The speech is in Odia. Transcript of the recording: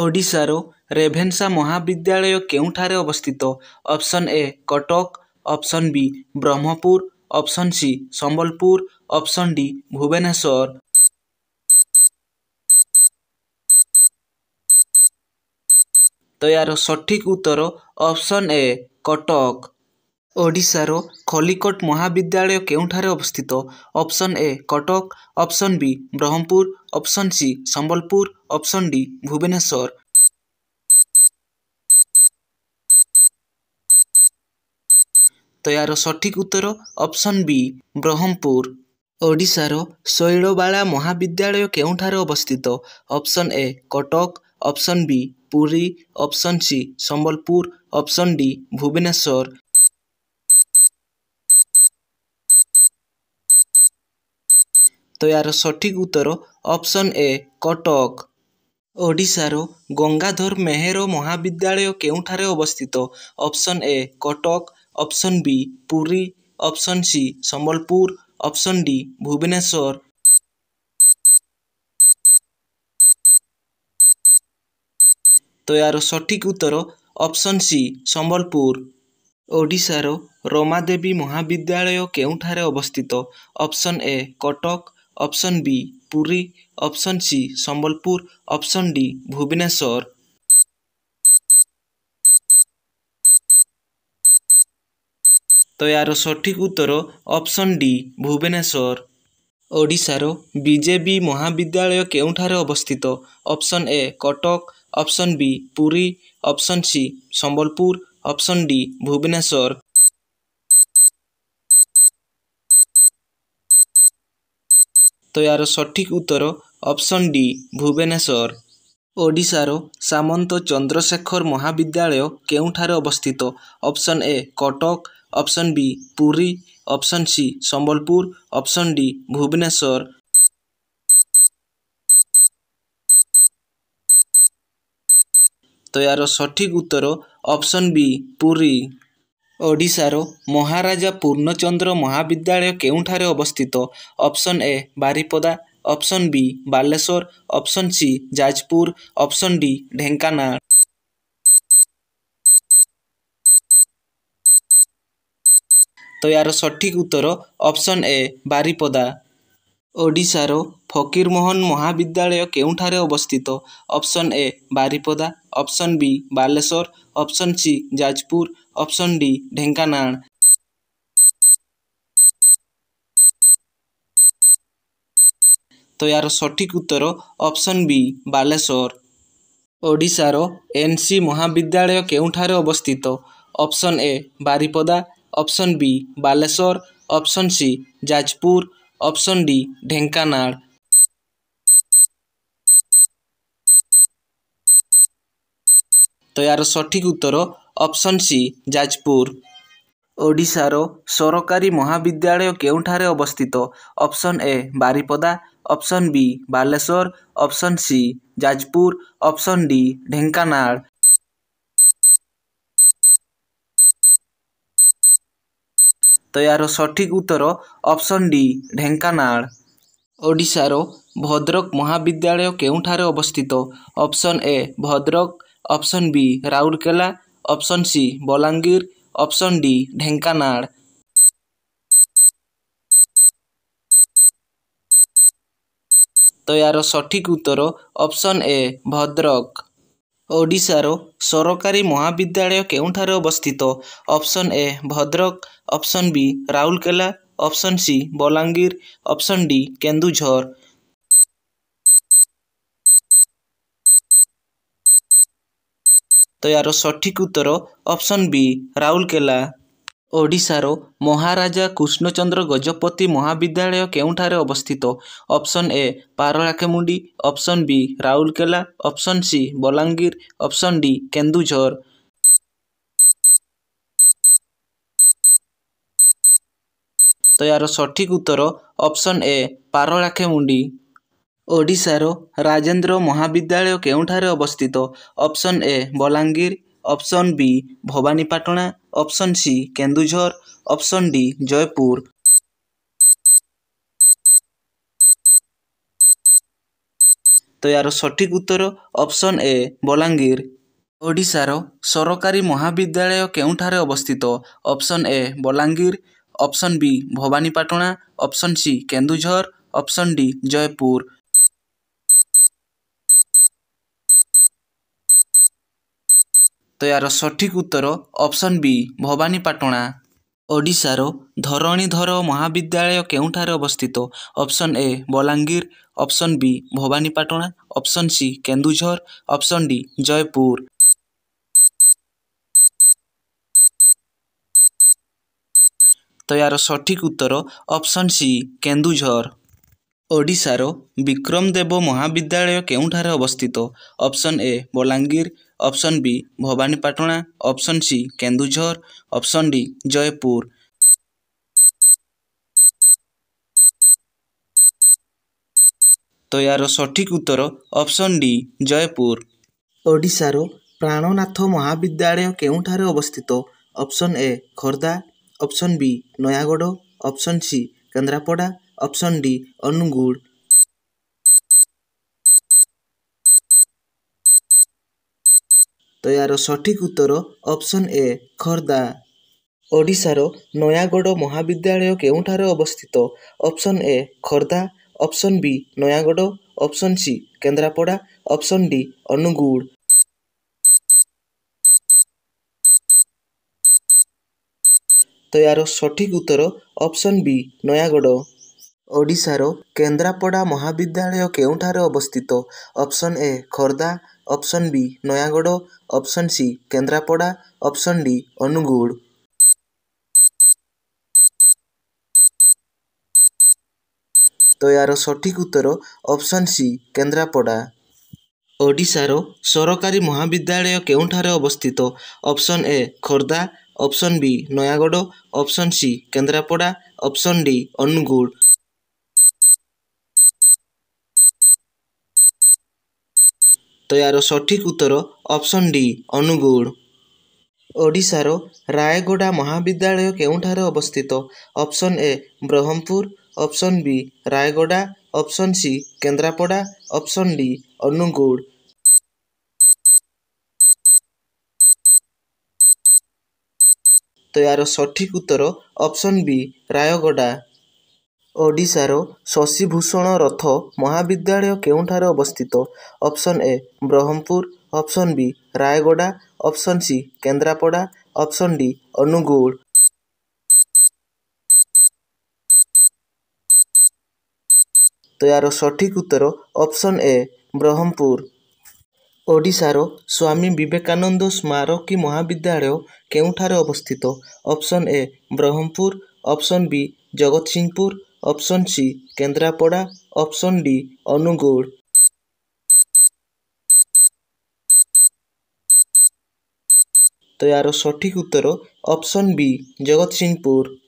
ଓଡ଼ିଶାର ରେଭେନ୍ସା ମହାବିଦ୍ୟାଳୟ କେଉଁଠାରେ ଅବସ୍ଥିତ option A Cuttack option B Brahmapur option C Sambalpur option D Bhubaneswar ତ ଏହାର ସଠିକ୍ ଉତ୍ତର ଅପ୍ସନ୍ ଏ କଟକ ଓଡ଼ିଶାର ଖଲିକଟ ମହାବିଦ୍ୟାଳୟ କେଉଁଠାରେ ଅବସ୍ଥିତ option A Cuttack option B Brahmapur option C Sambalpur option D Bhubaneswar ତ ଏହାର ସଠିକ୍ ଉତ୍ତର ଅପସନ୍ ବି ବ୍ରହ୍ମପୁର ଓଡ଼ିଶାର ଶୈଳବାଳା ମହାବିଦ୍ୟାଳୟ କେଉଁଠାରେ ଅବସ୍ଥିତ option A Cuttack option B Puri option C Sambalpur option D Bhubaneswar ତ ଏହାର ସଠିକ୍ ଉତ୍ତର ଅପସନ୍ ଏ କଟକ ଓଡ଼ିଶାର ଗଙ୍ଗାଧର ମେହେର ମହାବିଦ୍ୟାଳୟ କେଉଁଠାରେ ଅବସ୍ଥିତ option A Cuttack option B Puri option C Sambalpur option D Bhubaneswar ତ ଏହାର ସଠିକ୍ ଉତ୍ତର ଅପସନ୍ ସି ସମ୍ବଲପୁର ଓଡ଼ିଶାର ରମାଦେବୀ ମହାବିଦ୍ୟାଳୟ କେଉଁଠାରେ ଅବସ୍ଥିତ option A Cuttack option B Puri option C Sambalpur option D Bhubaneswar ତ ଏହାର ସଠିକ୍ ଉତ୍ତର ଅପସନ୍ ଡି ଭୁବନେଶ୍ୱର ଓଡ଼ିଶାର ବି ମହାବିଦ୍ୟାଳୟ କେଉଁଠାରେ ଅବସ୍ଥିତ option A Cuttack option B Puri option C Sambalpur option D Bhubaneswar ଏହାର ସଠିକ୍ ଉତ୍ତର ଅପସନ୍ ଡି ଭୁବନେଶ୍ୱର ଓଡ଼ିଶାର ସାମନ୍ତ ଚନ୍ଦ୍ରଶେଖର ମହାବିଦ୍ୟାଳୟ କେଉଁଠାରେ ଅବସ୍ଥିତ option A Cuttack option B Puri option C Sambalpur option D Bhubaneswar ତ ଏହାର ସଠିକ୍ ଉତ୍ତର ଅପସନ୍ ବି ପୁରୀ ଓଡ଼ିଶାର ମହାରାଜା ପୂର୍ଣ୍ଣଚନ୍ଦ୍ର ମହାବିଦ୍ୟାଳୟ କେଉଁଠାରେ ଅବସ୍ଥିତ option A Baripada option B Balasore option C Jajpur option D Dhenkanal ତ ଏହାର ସଠିକ୍ ଉତ୍ତର ଅପ୍ସନ୍ ଏ ବାରିପଦା ଓଡ଼ିଶାର ଫକୀରମୋହନ ମହାବିଦ୍ୟାଳୟ କେଉଁଠାରେ ଅବସ୍ଥିତ option A Baripada option B Balasore option C Jajpur option D Dhenkanal ତ ୟାର ସଠିକ୍ ଉତ୍ତର ଅପସନ୍ ବି ବାଲେଶ୍ୱର ଓଡ଼ିଶାର ଏନ୍ ସି ମହାବିଦ୍ୟାଳୟ କେଉଁଠାରେ ଅବସ୍ଥିତ option A Baripada option B Balasore option C Jajpur option D Dhenkanal ତ ୟାର ସଠିକ୍ ଉତ୍ତର ଅପ୍ସନ୍ ସି ଯାଜପୁର ଓଡ଼ିଶାର ସରକାରୀ ମହାବିଦ୍ୟାଳୟ କେଉଁଠାରେ ଅବସ୍ଥିତ option A Baripada option B Balasore option C Jajpur option D Dhenkanal ତ ଏହାର ସଠିକ୍ ଉତ୍ତର ଅପ୍ସନ୍ ଡି ଢେଙ୍କାନାଳ ଓଡ଼ିଶାର ଭଦ୍ରକ ମହାବିଦ୍ୟାଳୟ କେଉଁଠାରେ ଅବସ୍ଥିତ option A Bhadrak option B Rourkela option C Bolangir option D Dhenkanal ତ ଏହାର ସଠିକ୍ ଉତ୍ତର ଅପସନ୍ ଏ ଭଦ୍ରକ ଓଡ଼ିଶାର ସରକାରୀ ମହାବିଦ୍ୟାଳୟ କେଉଁଠାରେ ଅବସ୍ଥିତ option A Bhadrak option B Rourkela option C Bolangir option D Keonjhar ଏହାର ସଠିକ୍ ଉତ୍ତର ଅପସନ୍ ବି ରାଉରକେଲା ଓଡ଼ିଶାର ମହାରାଜା କୃଷ୍ଣଚନ୍ଦ୍ର ଗଜପତି ମହାବିଦ୍ୟାଳୟ କେଉଁଠାରେ ଅବସ୍ଥିତ option A Paralakhemundi option B Rourkela option C Bolangir option D Keonjhar ତ ଏହାର ସଠିକ ଉତ୍ତର ଅପସନ୍ ଏ ପାରଳାଖେମୁଣ୍ଡି ଓଡ଼ିଶାର ରାଜେନ୍ଦ୍ର ମହାବିଦ୍ୟାଳୟ କେଉଁଠାରେ ଅବସ୍ଥିତ option A Bolangir option B Bhawanipatna option C Keonjhar option D Jeypore ତ ଏହାର ସଠିକ୍ ଉତ୍ତର ଅପସନ୍ ଏ ବଲାଙ୍ଗୀର ଓଡ଼ିଶାର ସରକାରୀ ମହାବିଦ୍ୟାଳୟ କେଉଁଠାରେ ଅବସ୍ଥିତ option A Bolangir option B Bhawanipatna option C Keonjhar option D Jeypore ତ ଏହାର ସଠିକ୍ ଉତ୍ତର ଅପସନ୍ ବି ଭବାନୀପାଟଣା ଓଡ଼ିଶାର ଧରଣୀଧର ମହାବିଦ୍ୟାଳୟ କେଉଁଠାରେ ଅବସ୍ଥିତ option A Bolangir option B Bhawanipatna option C Keonjhar option D Jeypore ତ ଏହାର ସଠିକ୍ ଉତ୍ତର ଅପସନ୍ ସି କେନ୍ଦୁଝର ଓଡ଼ିଶାର ବିକ୍ରମଦେବ ମହାବିଦ୍ୟାଳୟ କେଉଁଠାରେ ଅବସ୍ଥିତ option A Bolangir option B Bhawanipatna option C Keonjhar option D Jeypore ତ ଏହାର ସଠିକ୍ ଉତ୍ତର ଅପସନ୍ ଡି ଜୟପୁର ଓଡ଼ିଶାର ପ୍ରାଣନାଥ ମହାବିଦ୍ୟାଳୟ କେଉଁଠାରେ ଅବସ୍ଥିତ option A Khurda option B Nayagarh option C Kendrapara option D Angul ତ ଏହାର ସଠିକ୍ ଉତ୍ତର ଅପସନ୍ ଏ ଖୋର୍ଦ୍ଧା ଓଡ଼ିଶାର ନୟାଗଡ଼ ମହାବିଦ୍ୟାଳୟ କେଉଁଠାରେ ଅବସ୍ଥିତ option A Khurda option B Nayagarh option C Kendrapara option D Angul ତ ଏହାର ସଠିକ୍ ଉତ୍ତର ଅପସନ୍ ବି ନୟାଗଡ଼ ଓଡ଼ିଶାର କେନ୍ଦ୍ରାପଡ଼ା ମହାବିଦ୍ୟାଳୟ କେଉଁଠାରେ ଅବସ୍ଥିତ option A Khurda option B Nayagarh option C Kendrapara option D Angul ତ ଏହାର ସଠିକ୍ ଉତ୍ତର ଅପ୍ସନ୍ ସି କେନ୍ଦ୍ରାପଡ଼ା ଓଡ଼ିଶାର ସରକାରୀ ମହାବିଦ୍ୟାଳୟ କେଉଁଠାରେ ଅବସ୍ଥିତ option A Khurda option B Nayagarh option C Kendrapara option D Angul ତ ଏହାର ସଠିକ୍ ଉତ୍ତର ଅପସନ୍ ଡି ଅନୁଗୁଳ ଓଡ଼ିଶାର ରାୟଗଡ଼ା ମହାବିଦ୍ୟାଳୟ କେଉଁଠାରେ ଅବସ୍ଥିତ option A Brahmapur option B Rayagada option C Kendrapara option D Angul ତ ଏହାର ସଠିକ୍ ଉତ୍ତର ଅପସନ୍ ବି ରାୟଗଡ଼ା ଓଡ଼ିଶାର ଶଶିଭୂଷଣ ରଥ ମହାବିଦ୍ୟାଳୟ କେଉଁଠାରେ ଅବସ୍ଥିତ option A Brahmapur option B Rayagada option C Kendrapara option D Angul ତ ଏହାର ସଠିକ୍ ଉତ୍ତର ଅପ୍ସନ୍ ଏ ବ୍ରହ୍ମପୁର ଓଡ଼ିଶାର ସ୍ୱାମୀ ବିବେକାନନ୍ଦ ସ୍ମାରକୀ ମହାବିଦ୍ୟାଳୟ କେଉଁଠାରେ ଅବସ୍ଥିତ option A Brahmapur option B Jagatsinghpur option C Kendrapara option D Angul ତ ଏହାର ସଠିକ୍ ଉତ୍ତର ଅପସନ୍ ବି ଜଗତସିଂହପୁର